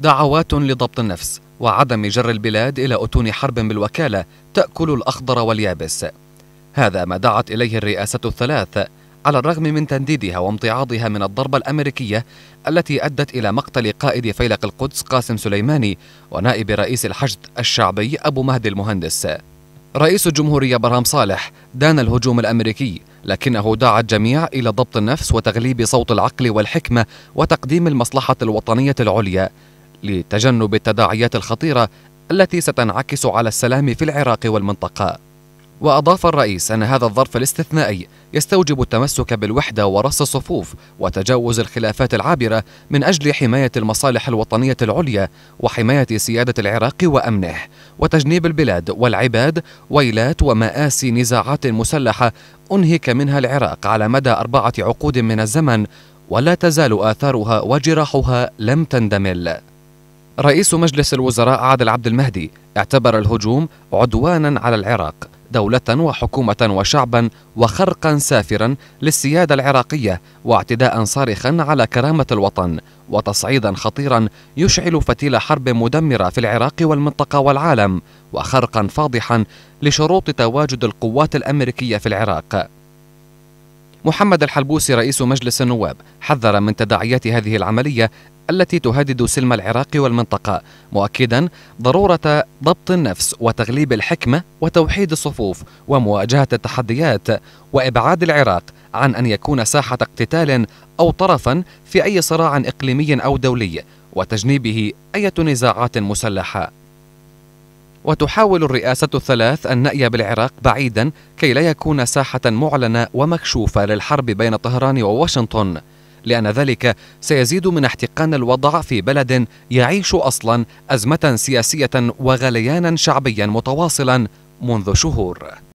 دعوات لضبط النفس وعدم جر البلاد إلى أتون حرب بالوكالة تأكل الأخضر واليابس هذا ما دعت إليه الرئاسة الثلاث على الرغم من تنديدها وامتعاضها من الضربة الأمريكية التي أدت إلى مقتل قائد فيلق القدس قاسم سليماني ونائب رئيس الحشد الشعبي أبو مهدي المهندس رئيس الجمهورية برهام صالح دان الهجوم الأمريكي لكنه دعا الجميع إلى ضبط النفس وتغليب صوت العقل والحكمة وتقديم المصلحة الوطنية العليا لتجنب التداعيات الخطيره التي ستنعكس على السلام في العراق والمنطقه واضاف الرئيس ان هذا الظرف الاستثنائي يستوجب التمسك بالوحده ورص الصفوف وتجاوز الخلافات العابره من اجل حمايه المصالح الوطنيه العليا وحمايه سياده العراق وامنه وتجنيب البلاد والعباد ويلات وماسي نزاعات مسلحه انهك منها العراق على مدى اربعه عقود من الزمن ولا تزال اثارها وجراحها لم تندمل رئيس مجلس الوزراء عادل عبد المهدي اعتبر الهجوم عدوانا على العراق دولة وحكومة وشعبا وخرقا سافرا للسيادة العراقية واعتداء صارخا على كرامة الوطن وتصعيدا خطيرا يشعل فتيل حرب مدمرة في العراق والمنطقة والعالم وخرقا فاضحا لشروط تواجد القوات الأمريكية في العراق محمد الحلبوسي رئيس مجلس النواب حذر من تداعيات هذه العملية التي تهدد سلم العراق والمنطقة مؤكدا ضرورة ضبط النفس وتغليب الحكمة وتوحيد الصفوف ومواجهة التحديات وإبعاد العراق عن أن يكون ساحة اقتتال أو طرفا في أي صراع إقليمي أو دولي وتجنيبه أي نزاعات مسلحة وتحاول الرئاسة الثلاث النأي بالعراق بعيدا كي لا يكون ساحة معلنة ومكشوفة للحرب بين طهران وواشنطن لأن ذلك سيزيد من احتقان الوضع في بلد يعيش أصلا أزمة سياسية وغليانا شعبيا متواصلا منذ شهور